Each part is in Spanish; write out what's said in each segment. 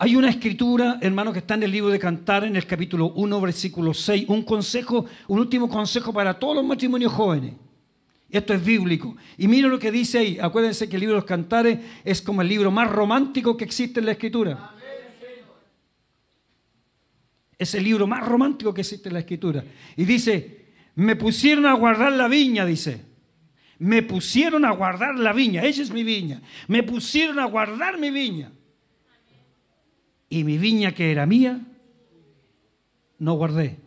Hay una escritura, hermano, que está en el libro de Cantares, en el capítulo 1, versículo 6, un consejo, un último consejo para todos los matrimonios jóvenes. Esto es bíblico. Y miren lo que dice ahí. Acuérdense que el libro de los Cantares es como el libro más romántico que existe en la escritura. Es el libro más romántico que existe en la escritura. Y dice, me pusieron a guardar la viña, dice. Me pusieron a guardar la viña. Ella es mi viña. Me pusieron a guardar mi viña y mi viña que era mía, no guardé.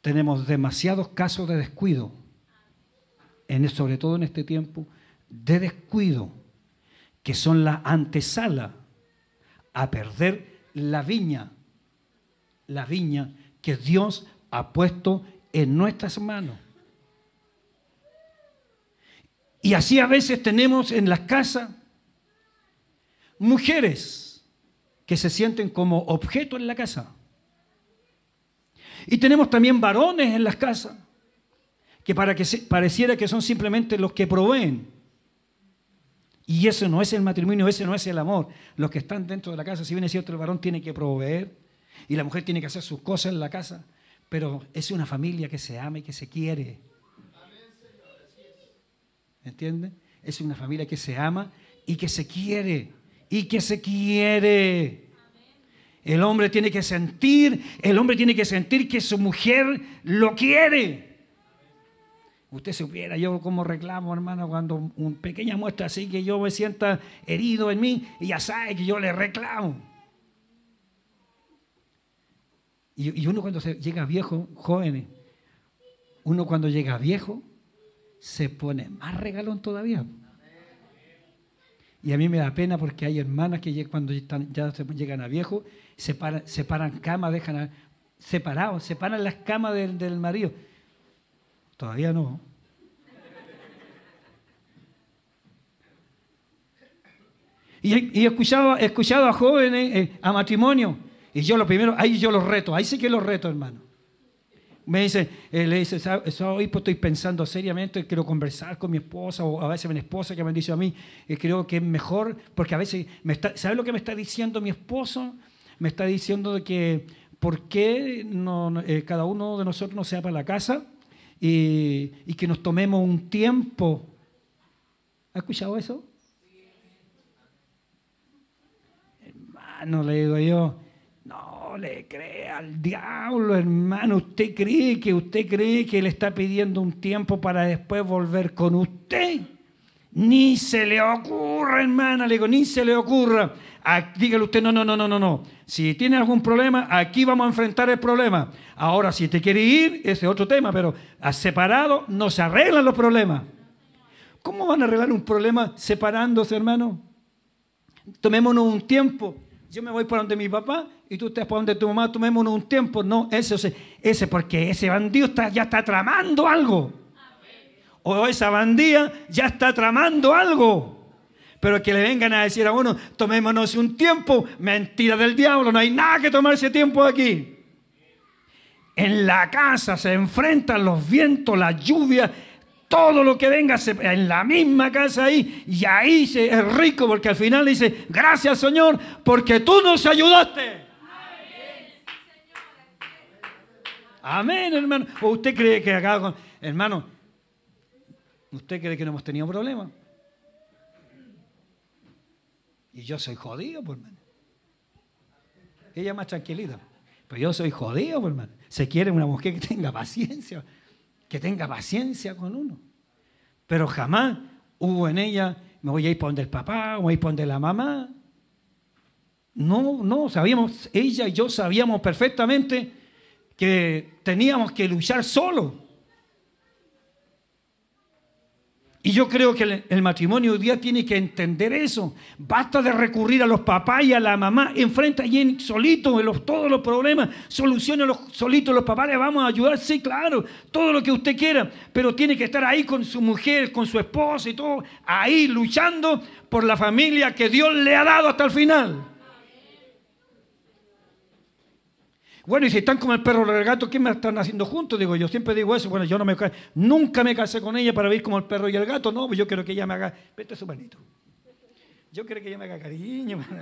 Tenemos demasiados casos de descuido, sobre todo en este tiempo, de descuido, que son la antesala a perder la viña, la viña que Dios ha puesto en nuestras manos. Y así a veces tenemos en las casas mujeres que se sienten como objeto en la casa. Y tenemos también varones en las casas que, para que pareciera que son simplemente los que proveen. Y eso no es el matrimonio, ese no es el amor. Los que están dentro de la casa, si bien es cierto, el varón tiene que proveer y la mujer tiene que hacer sus cosas en la casa, pero es una familia que se ama y que se quiere. Entiende, Es una familia que se ama y que se quiere. Y que se quiere. El hombre tiene que sentir, el hombre tiene que sentir que su mujer lo quiere. Usted se hubiera, yo como reclamo, hermano, cuando una pequeña muestra así que yo me sienta herido en mí y ya sabe que yo le reclamo. Y, uno cuando se llega viejo, jóvenes, uno cuando llega viejo se pone más regalón todavía. Y a mí me da pena porque hay hermanas que cuando ya llegan a viejo, separan, separan camas, dejan separados, separan las camas del, marido. Todavía no. Y he, escuchado, a jóvenes, eh, a matrimonio, y yo lo primero, ahí yo los reto, ahí sí que los reto, hermano me dice, eh, le dice, hoy estoy pensando seriamente, quiero conversar con mi esposa o a veces mi esposa que me dice a mí, eh, creo que es mejor, porque a veces, me está, ¿sabe lo que me está diciendo mi esposo? Me está diciendo de que por qué no, eh, cada uno de nosotros no sea para la casa y, que nos tomemos un tiempo. ¿Ha escuchado eso? Hermano, le digo yo, le cree al diablo, hermano. Usted cree que usted cree que él está pidiendo un tiempo para después volver con usted. Ni se le ocurra, hermana, le digo, ni se le ocurra. Ah, dígale usted, no, no, no, no, no, no. Si tiene algún problema, aquí vamos a enfrentar el problema. Ahora, si te quiere ir, ese es otro tema, pero a ah, separado no se arreglan los problemas. ¿Cómo van a arreglar un problema separándose, hermano? Tomémonos un tiempo yo me voy por donde mi papá y tú estás por donde tu mamá, tomémonos un tiempo. No, ese, ese porque ese bandido ya está tramando algo. O esa bandía ya está tramando algo. Pero que le vengan a decir a uno, tomémonos un tiempo, mentira del diablo, no hay nada que tomarse tiempo aquí. En la casa se enfrentan los vientos, la lluvia todo lo que venga en la misma casa ahí, y ahí es rico porque al final dice, gracias Señor, porque tú nos ayudaste. Amén, hermano. usted cree que acá con... Hermano, ¿usted cree que no hemos tenido problemas? Y yo soy jodido, por pues, hermano. Ella más tranquilita. Pero yo soy jodido, por pues, hermano. Se quiere una mujer que tenga paciencia tenga paciencia con uno. Pero jamás hubo en ella, me voy a ir poner el papá, me voy a ir para la mamá. No, no, sabíamos, ella y yo sabíamos perfectamente que teníamos que luchar solo Y yo creo que el, matrimonio hoy día tiene que entender eso. Basta de recurrir a los papás y a la mamá. Enfrenta allí solito en todos los problemas. Soluciona los, solito los papás. Le vamos a ayudar, sí, claro. Todo lo que usted quiera. Pero tiene que estar ahí con su mujer, con su esposa y todo. Ahí luchando por la familia que Dios le ha dado hasta el final. Bueno, y si están como el perro y el gato, ¿qué me están haciendo juntos? Digo, yo siempre digo eso. Bueno, yo no me nunca me casé con ella para vivir como el perro y el gato. No, pues yo quiero que ella me haga, vete su manito. Yo quiero que ella me haga cariño.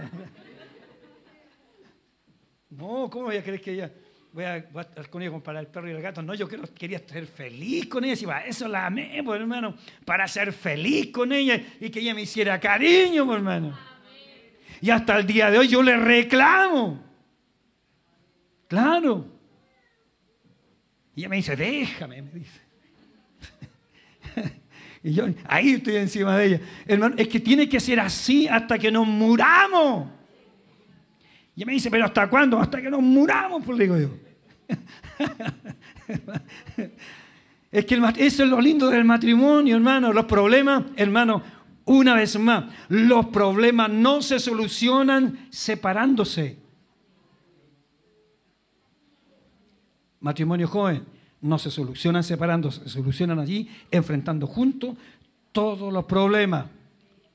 No, ¿cómo voy a querer que ella voy a, con ella para el perro y el gato? No, yo quería ser feliz con ella. va, eso la amé, pues, hermano, para ser feliz con ella y que ella me hiciera cariño, pues, hermano. Y hasta el día de hoy yo le reclamo. Claro. Y ella me dice, déjame, me dice. y yo ahí estoy encima de ella. Hermano, es que tiene que ser así hasta que nos muramos. Y ella me dice, pero ¿hasta cuándo? Hasta que nos muramos, pues digo yo. es que eso es lo lindo del matrimonio, hermano. Los problemas, hermano, una vez más, los problemas no se solucionan separándose. matrimonio joven no se solucionan separando, se solucionan allí enfrentando juntos todos los problemas,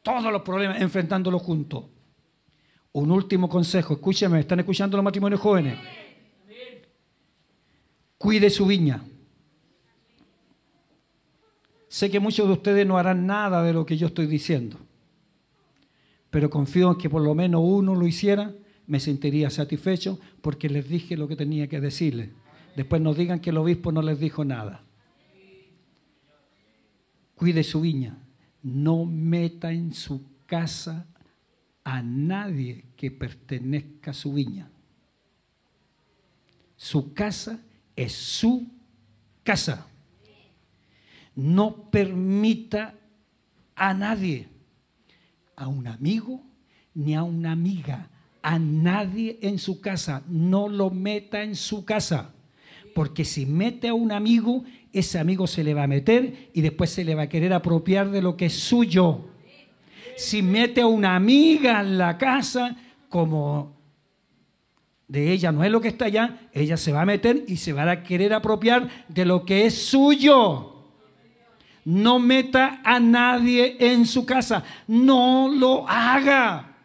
todos los problemas enfrentándolos juntos. Un último consejo, escúcheme, están escuchando los matrimonios jóvenes. Cuide su viña. Sé que muchos de ustedes no harán nada de lo que yo estoy diciendo, pero confío en que por lo menos uno lo hiciera, me sentiría satisfecho porque les dije lo que tenía que decirles. Después nos digan que el obispo no les dijo nada. Cuide su viña. No meta en su casa a nadie que pertenezca a su viña. Su casa es su casa. No permita a nadie, a un amigo ni a una amiga, a nadie en su casa. No lo meta en su casa porque si mete a un amigo, ese amigo se le va a meter y después se le va a querer apropiar de lo que es suyo. Si mete a una amiga en la casa, como de ella no es lo que está allá, ella se va a meter y se va a querer apropiar de lo que es suyo. No meta a nadie en su casa, no lo haga.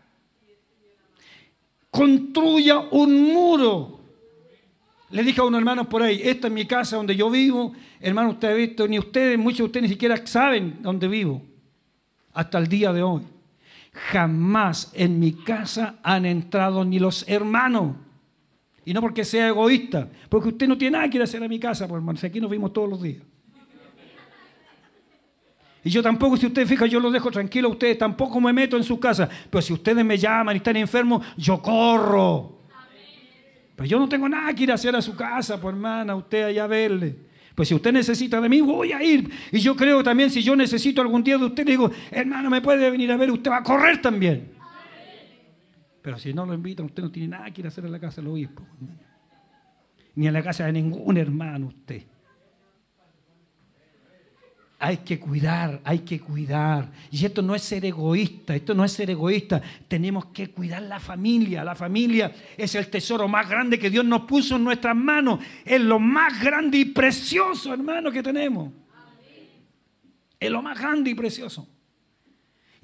Construya un muro le dije a unos hermanos por ahí, esta es mi casa donde yo vivo. Hermano, usted ha visto, ni ustedes, muchos de ustedes ni siquiera saben dónde vivo. Hasta el día de hoy. Jamás en mi casa han entrado ni los hermanos. Y no porque sea egoísta, porque usted no tiene nada que hacer en mi casa, pues, hermano, si aquí nos vimos todos los días. Y yo tampoco, si ustedes fijan, yo los dejo a ustedes tampoco me meto en su casa. Pero si ustedes me llaman y están enfermos, yo corro. Pero yo no tengo nada que ir a hacer a su casa, por pues, hermana, usted allá a verle. Pues si usted necesita de mí, voy a ir. Y yo creo también, si yo necesito algún día de usted, le digo, hermano, me puede venir a ver, usted va a correr también. Pero si no lo invitan, usted no tiene nada que ir a hacer a la casa del obispo. Ni a la casa de ningún hermano usted hay que cuidar, hay que cuidar. Y esto no es ser egoísta, esto no es ser egoísta. Tenemos que cuidar la familia. La familia es el tesoro más grande que Dios nos puso en nuestras manos. Es lo más grande y precioso, hermano, que tenemos. Es lo más grande y precioso.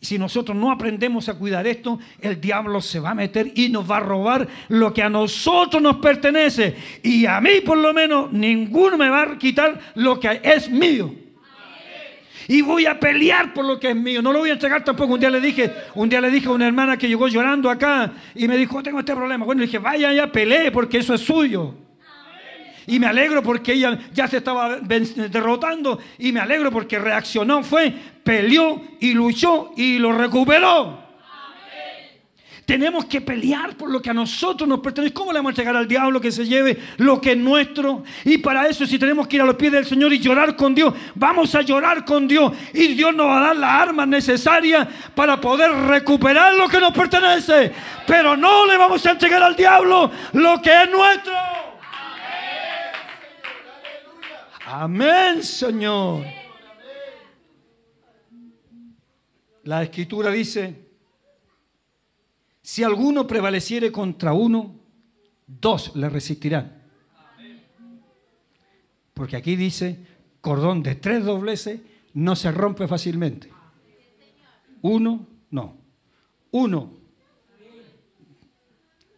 Y si nosotros no aprendemos a cuidar esto, el diablo se va a meter y nos va a robar lo que a nosotros nos pertenece. Y a mí por lo menos ninguno me va a quitar lo que es mío y voy a pelear por lo que es mío. No lo voy a entregar tampoco. Un día le dije, un día le dije a una hermana que llegó llorando acá y me dijo, oh, tengo este problema. Bueno, le dije, vaya ya, peleé porque eso es suyo. Y me alegro porque ella ya se estaba derrotando. Y me alegro porque reaccionó, fue, peleó y luchó y lo recuperó. Tenemos que pelear por lo que a nosotros nos pertenece. ¿Cómo le vamos a entregar al diablo que se lleve lo que es nuestro? Y para eso, si tenemos que ir a los pies del Señor y llorar con Dios, vamos a llorar con Dios. Y Dios nos va a dar las armas necesaria para poder recuperar lo que nos pertenece. Pero no le vamos a entregar al diablo lo que es nuestro. Amén, Señor. La escritura dice si alguno prevaleciere contra uno, dos le resistirán. Porque aquí dice, cordón de tres dobleces no se rompe fácilmente. Uno, no. Uno.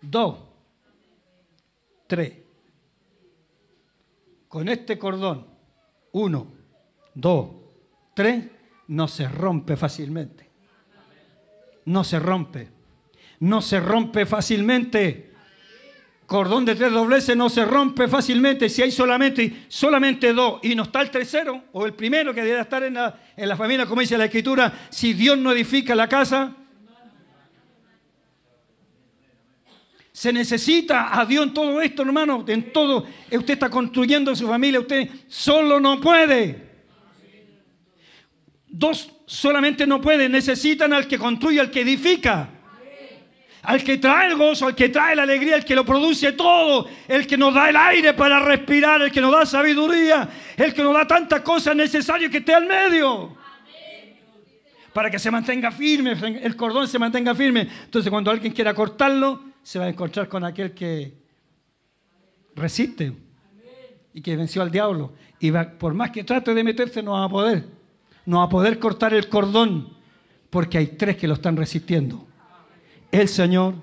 Dos. Tres. Con este cordón, uno, dos, tres, no se rompe fácilmente. No se rompe no se rompe fácilmente. Cordón de tres dobleces no se rompe fácilmente. Si hay solamente, solamente dos y no está el tercero o el primero que debe estar en la, en la familia, como dice la escritura, si Dios no edifica la casa, Se necesita a Dios en todo esto, hermano, en todo. Usted está construyendo su familia, usted solo no puede. Dos solamente no puede, necesitan al que construye, al que edifica al que trae el gozo, al que trae la alegría, al que lo produce todo, el que nos da el aire para respirar, el que nos da sabiduría, el que nos da tantas cosas necesarias que esté al medio. Para que se mantenga firme, el cordón se mantenga firme. Entonces cuando alguien quiera cortarlo, se va a encontrar con aquel que resiste y que venció al diablo. Y va, por más que trate de meterse, no va a poder. No va a poder cortar el cordón porque hay tres que lo están resistiendo el Señor,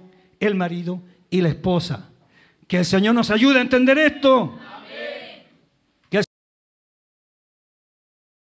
el marido y la esposa. Que el Señor nos ayude a entender esto.